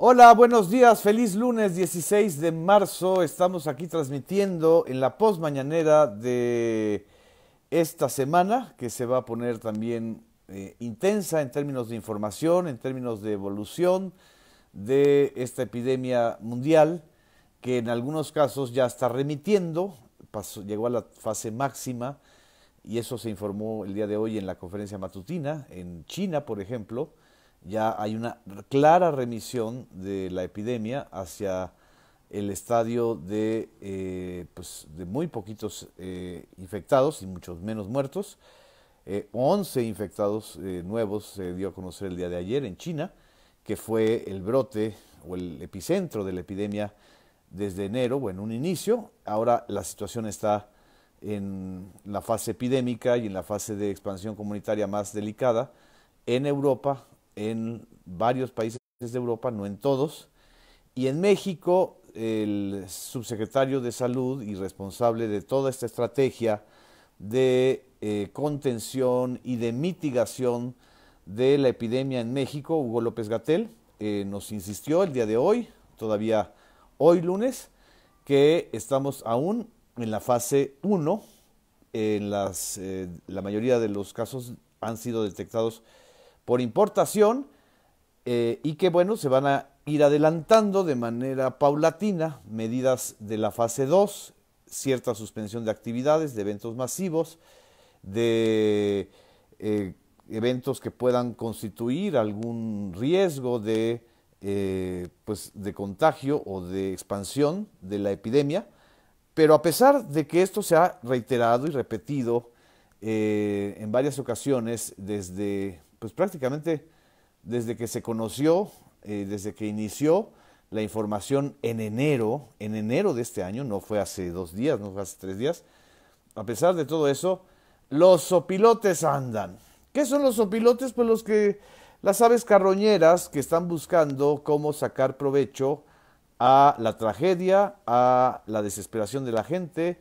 Hola, buenos días, feliz lunes 16 de marzo. Estamos aquí transmitiendo en la postmañanera de esta semana, que se va a poner también eh, intensa en términos de información, en términos de evolución de esta epidemia mundial, que en algunos casos ya está remitiendo, llegó a la fase máxima, y eso se informó el día de hoy en la conferencia matutina, en China, por ejemplo ya hay una clara remisión de la epidemia hacia el estadio de, eh, pues, de muy poquitos eh, infectados y muchos menos muertos. 11 eh, infectados nuevos se dio a conocer el día de ayer en China, que fue el brote o el epicentro de la epidemia desde enero, bueno, un inicio. Ahora la situación está en la fase epidémica y en la fase de expansión comunitaria más delicada en Europa, en varios países de Europa, no en todos. Y en México, el subsecretario de Salud y responsable de toda esta estrategia de eh, contención y de mitigación de la epidemia en México, Hugo López Gatel, eh, nos insistió el día de hoy, todavía hoy lunes, que estamos aún en la fase 1. En las, eh, la mayoría de los casos han sido detectados por importación eh, y que, bueno, se van a ir adelantando de manera paulatina medidas de la fase 2, cierta suspensión de actividades, de eventos masivos, de eh, eventos que puedan constituir algún riesgo de, eh, pues, de contagio o de expansión de la epidemia. Pero a pesar de que esto se ha reiterado y repetido en varias ocasiones desde pues prácticamente desde que se conoció, eh, desde que inició la información en enero, en enero de este año, no fue hace dos días, no fue hace tres días, a pesar de todo eso, los sopilotes andan. ¿Qué son los sopilotes? Pues los que las aves carroñeras que están buscando cómo sacar provecho a la tragedia, a la desesperación de la gente,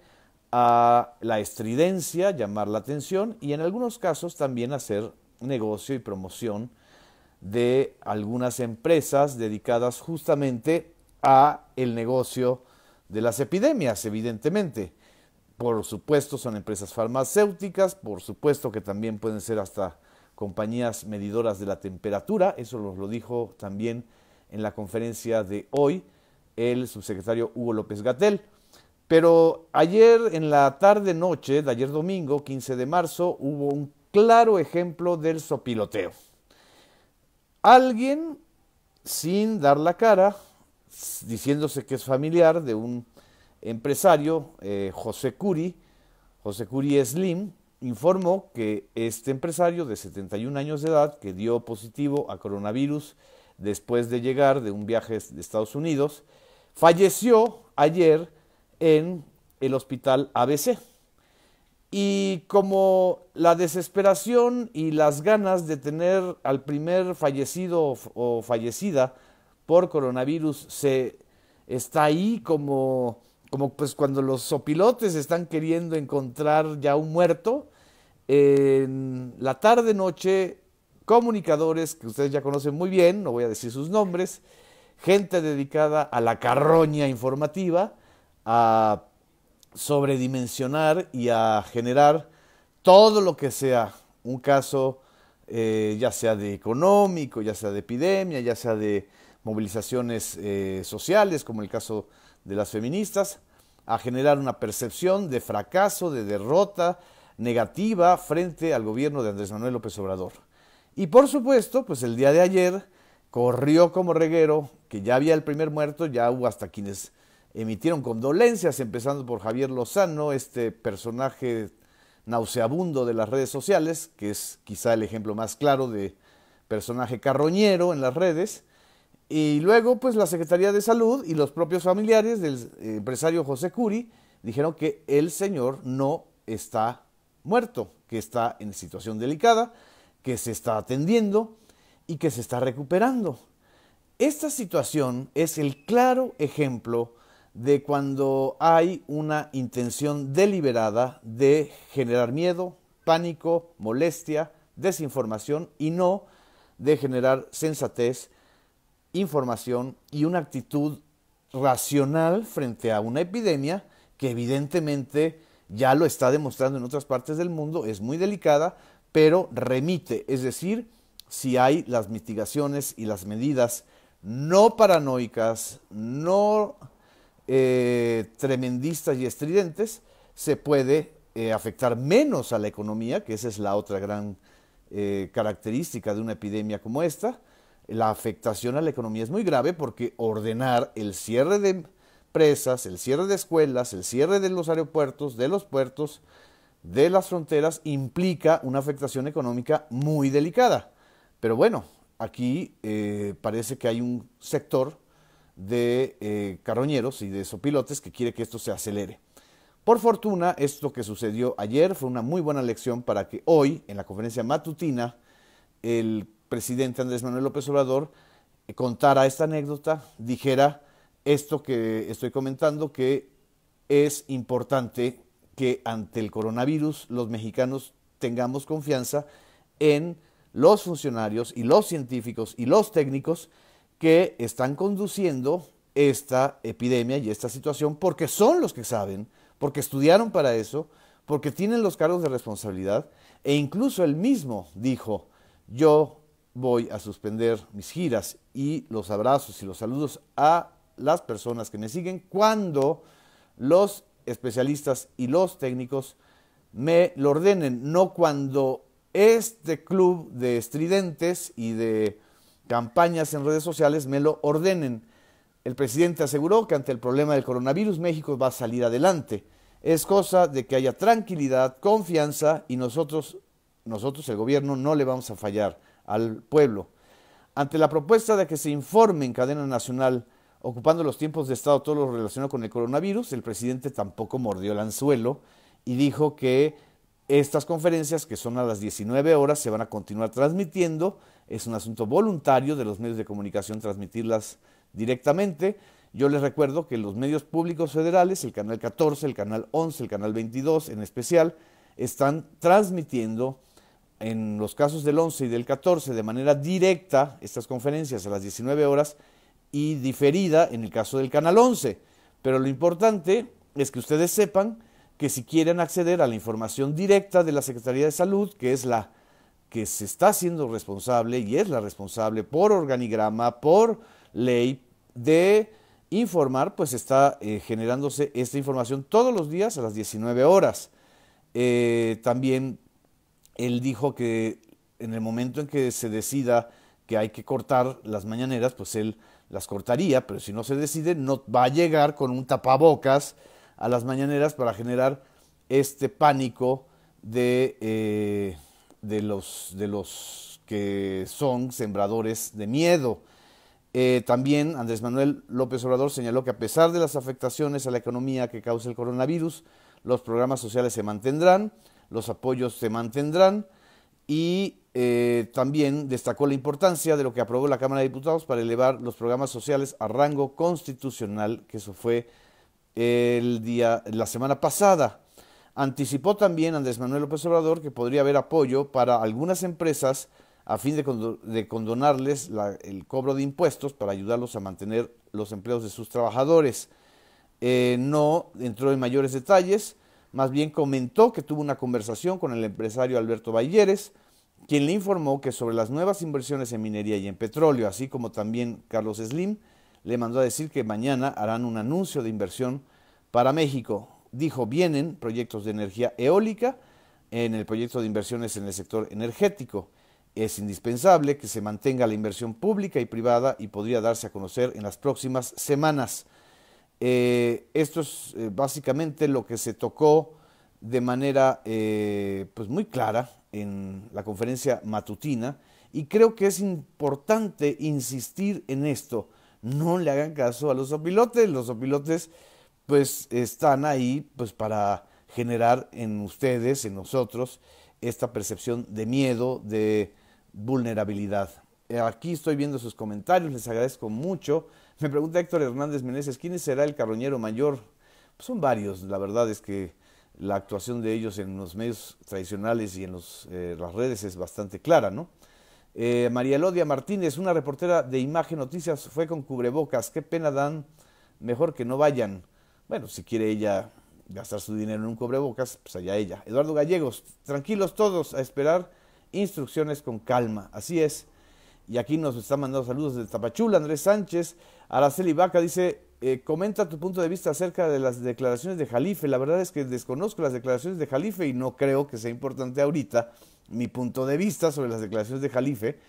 a la estridencia, llamar la atención y en algunos casos también hacer negocio y promoción de algunas empresas dedicadas justamente a el negocio de las epidemias, evidentemente. Por supuesto son empresas farmacéuticas, por supuesto que también pueden ser hasta compañías medidoras de la temperatura, eso nos lo dijo también en la conferencia de hoy el subsecretario Hugo López Gatel. Pero ayer en la tarde noche de ayer domingo 15 de marzo hubo un claro ejemplo del sopiloteo. Alguien, sin dar la cara, diciéndose que es familiar de un empresario, eh, José Curi, José Curi Slim, informó que este empresario de 71 años de edad, que dio positivo a coronavirus después de llegar de un viaje de Estados Unidos, falleció ayer en el hospital ABC, y como la desesperación y las ganas de tener al primer fallecido o fallecida por coronavirus se está ahí como, como pues cuando los sopilotes están queriendo encontrar ya un muerto, en la tarde noche comunicadores que ustedes ya conocen muy bien, no voy a decir sus nombres, gente dedicada a la carroña informativa, a sobredimensionar y a generar todo lo que sea un caso, eh, ya sea de económico, ya sea de epidemia, ya sea de movilizaciones eh, sociales, como el caso de las feministas, a generar una percepción de fracaso, de derrota negativa frente al gobierno de Andrés Manuel López Obrador. Y por supuesto, pues el día de ayer corrió como reguero, que ya había el primer muerto, ya hubo hasta quienes emitieron condolencias, empezando por Javier Lozano, este personaje nauseabundo de las redes sociales, que es quizá el ejemplo más claro de personaje carroñero en las redes, y luego pues la Secretaría de Salud y los propios familiares del eh, empresario José Curi dijeron que el señor no está muerto, que está en situación delicada, que se está atendiendo y que se está recuperando. Esta situación es el claro ejemplo de cuando hay una intención deliberada de generar miedo, pánico, molestia, desinformación y no de generar sensatez, información y una actitud racional frente a una epidemia que evidentemente ya lo está demostrando en otras partes del mundo, es muy delicada, pero remite, es decir, si hay las mitigaciones y las medidas no paranoicas, no eh, tremendistas y estridentes, se puede eh, afectar menos a la economía, que esa es la otra gran eh, característica de una epidemia como esta. La afectación a la economía es muy grave porque ordenar el cierre de empresas, el cierre de escuelas, el cierre de los aeropuertos, de los puertos, de las fronteras, implica una afectación económica muy delicada. Pero bueno, aquí parece que hay un sector de eh, carroñeros y de sopilotes que quiere que esto se acelere. Por fortuna, esto que sucedió ayer fue una muy buena lección para que hoy, en la conferencia matutina, el presidente Andrés Manuel López Obrador eh, contara esta anécdota, dijera esto que estoy comentando, que es importante que ante el coronavirus los mexicanos tengamos confianza en los funcionarios y los científicos y los técnicos que están conduciendo esta epidemia y esta situación porque son los que saben, porque estudiaron para eso, porque tienen los cargos de responsabilidad e incluso él mismo dijo, yo voy a suspender mis giras y los abrazos y los saludos a las personas que me siguen cuando los especialistas y los técnicos me lo ordenen, no cuando este club de estridentes y de campañas en redes sociales me lo ordenen. El presidente aseguró que ante el problema del coronavirus México va a salir adelante. Es cosa de que haya tranquilidad, confianza y nosotros, nosotros el gobierno, no le vamos a fallar al pueblo. Ante la propuesta de que se informe en cadena nacional, ocupando los tiempos de Estado todo lo relacionado con el coronavirus, el presidente tampoco mordió el anzuelo y dijo que estas conferencias, que son a las 19 horas, se van a continuar transmitiendo es un asunto voluntario de los medios de comunicación transmitirlas directamente. Yo les recuerdo que los medios públicos federales, el canal 14, el canal 11, el canal 22 en especial, están transmitiendo en los casos del 11 y del 14 de manera directa estas conferencias a las 19 horas y diferida en el caso del canal 11. Pero lo importante es que ustedes sepan que si quieren acceder a la información directa de la Secretaría de Salud, que es la que se está haciendo responsable y es la responsable por organigrama, por ley, de informar, pues está eh, generándose esta información todos los días a las 19 horas. Eh, también él dijo que en el momento en que se decida que hay que cortar las mañaneras, pues él las cortaría, pero si no se decide, no va a llegar con un tapabocas a las mañaneras para generar este pánico de... Eh, de los, de los que son sembradores de miedo. Eh, también Andrés Manuel López Obrador señaló que a pesar de las afectaciones a la economía que causa el coronavirus, los programas sociales se mantendrán, los apoyos se mantendrán y eh, también destacó la importancia de lo que aprobó la Cámara de Diputados para elevar los programas sociales a rango constitucional, que eso fue el día, la semana pasada. Anticipó también Andrés Manuel López Obrador que podría haber apoyo para algunas empresas a fin de, condonarles el cobro de impuestos para ayudarlos a mantener los empleos de sus trabajadores. Eh, no entró en mayores detalles, más bien comentó que tuvo una conversación con el empresario Alberto Balleres, quien le informó que sobre las nuevas inversiones en minería y en petróleo, así como también Carlos Slim, le mandó a decir que mañana harán un anuncio de inversión para México dijo, vienen proyectos de energía eólica en el proyecto de inversiones en el sector energético. Es indispensable que se mantenga la inversión pública y privada y podría darse a conocer en las próximas semanas. Eh, esto es eh, básicamente lo que se tocó de manera eh, pues muy clara en la conferencia matutina y creo que es importante insistir en esto. No le hagan caso a los opilotes. Los opilotes pues están ahí pues para generar en ustedes, en nosotros, esta percepción de miedo, de vulnerabilidad. Eh, aquí estoy viendo sus comentarios, les agradezco mucho. Me pregunta Héctor Hernández Meneses, ¿quién será el carroñero mayor? Pues, son varios, la verdad es que la actuación de ellos en los medios tradicionales y en los, eh, las redes es bastante clara, ¿no? Eh, María Elodia Martínez, una reportera de Imagen Noticias, fue con cubrebocas, qué pena dan, mejor que no vayan. Bueno, si quiere ella gastar su dinero en un cobrebocas, pues allá ella. Eduardo Gallegos, tranquilos todos, a esperar instrucciones con calma. Así es. Y aquí nos están mandando saludos de Tapachula, Andrés Sánchez, Araceli Vaca dice, eh, comenta tu punto de vista acerca de las declaraciones de Jalife. La verdad es que desconozco las declaraciones de Jalife y no creo que sea importante ahorita mi punto de vista sobre las declaraciones de Jalife,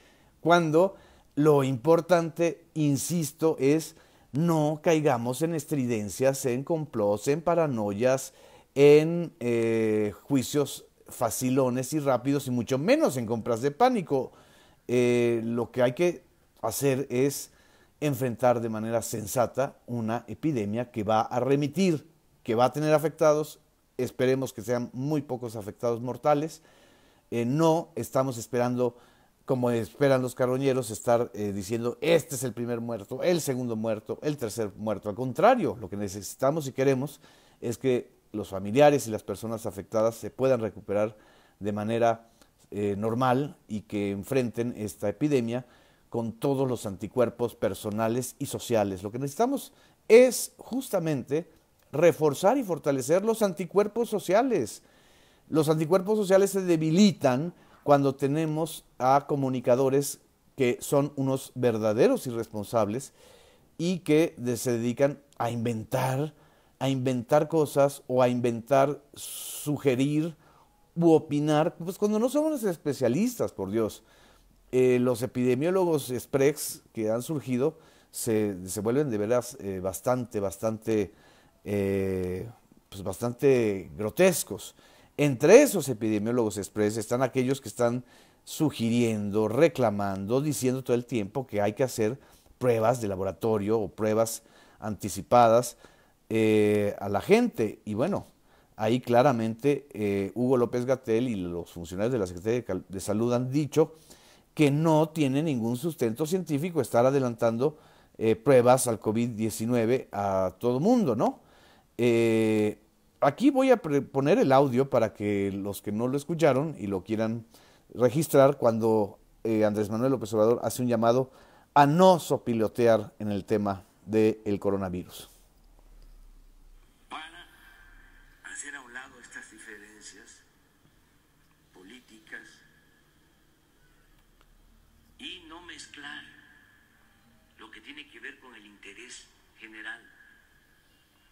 cuando lo importante, insisto, es no caigamos en estridencias, en complots, en paranoias, en eh, juicios facilones y rápidos y mucho menos en compras de pánico. Eh, lo que hay que hacer es enfrentar de manera sensata una epidemia que va a remitir, que va a tener afectados, esperemos que sean muy pocos afectados mortales. Eh, no estamos esperando como esperan los carroñeros, estar eh, diciendo, este es el primer muerto, el segundo muerto, el tercer muerto. Al contrario, lo que necesitamos y queremos es que los familiares y las personas afectadas se puedan recuperar de manera eh, normal y que enfrenten esta epidemia con todos los anticuerpos personales y sociales. Lo que necesitamos es justamente reforzar y fortalecer los anticuerpos sociales. Los anticuerpos sociales se debilitan cuando tenemos a comunicadores que son unos verdaderos irresponsables y que se dedican a inventar, a inventar cosas o a inventar, sugerir u opinar, pues cuando no somos especialistas, por Dios. Eh, los epidemiólogos Sprex que han surgido se, vuelven de veras eh, bastante, bastante, eh, pues bastante grotescos. Entre esos epidemiólogos express están aquellos que están sugiriendo, reclamando, diciendo todo el tiempo que hay que hacer pruebas de laboratorio o pruebas anticipadas eh, a la gente. Y bueno, ahí claramente eh, Hugo López Gatel y los funcionarios de la Secretaría de Salud han dicho que no tiene ningún sustento científico estar adelantando eh, pruebas al COVID-19 a todo mundo, ¿no? Aquí voy a poner el audio para que los que no lo escucharon y lo quieran registrar cuando eh, Andrés Manuel López Obrador hace un llamado a no sopilotear en el tema del coronavirus. Para hacer a un lado estas diferencias políticas y no mezclar lo que tiene que ver con el interés general.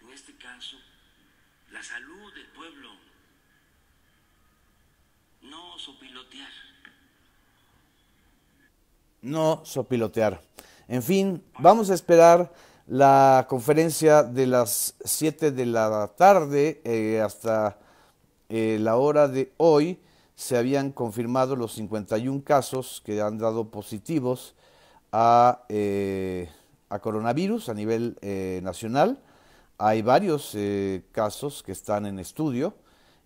En este caso, la salud del pueblo, no sopilotear. No sopilotear. En fin, vamos a esperar la conferencia de las 7 de la tarde eh, hasta eh, la hora de hoy. Se habían confirmado los 51 casos que han dado positivos a, eh, a coronavirus a nivel nacional. Hay varios eh, casos que están en estudio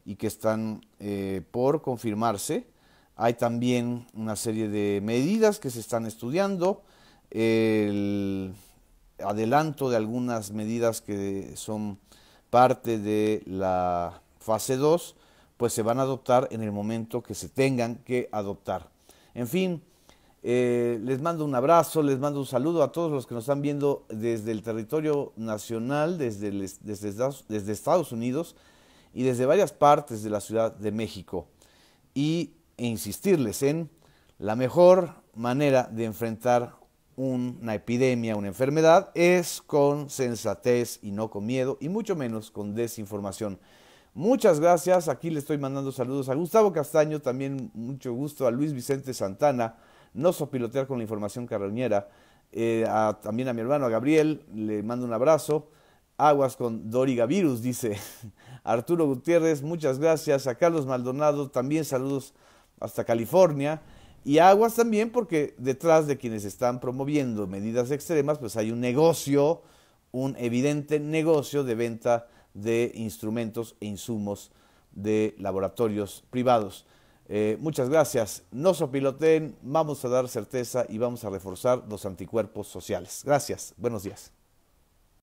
y que están eh, por confirmarse. Hay también una serie de medidas que se están estudiando, el adelanto de algunas medidas que son parte de la fase 2, pues se van a adoptar en el momento que se tengan que adoptar. En fin, eh, les mando un abrazo, les mando un saludo a todos los que nos están viendo desde el territorio nacional, desde, desde, Estados Unidos y desde varias partes de la Ciudad de México. Y e insistirles en la mejor manera de enfrentar una epidemia, una enfermedad, es con sensatez y no con miedo y mucho menos con desinformación. Muchas gracias. Aquí le estoy mandando saludos a Gustavo Castaño, también mucho gusto a Luis Vicente Santana no sopilotear con la información carroñera. Eh, también a mi hermano, Gabriel, le mando un abrazo. Aguas con Dorigavirus, dice Arturo Gutiérrez, muchas gracias. A Carlos Maldonado, también saludos hasta California. Y aguas también porque detrás de quienes están promoviendo medidas extremas, pues hay un negocio, un evidente negocio de venta de instrumentos e insumos de laboratorios privados. Eh, muchas gracias. No sopiloten, vamos a dar certeza y vamos a reforzar los anticuerpos sociales. Gracias, buenos días.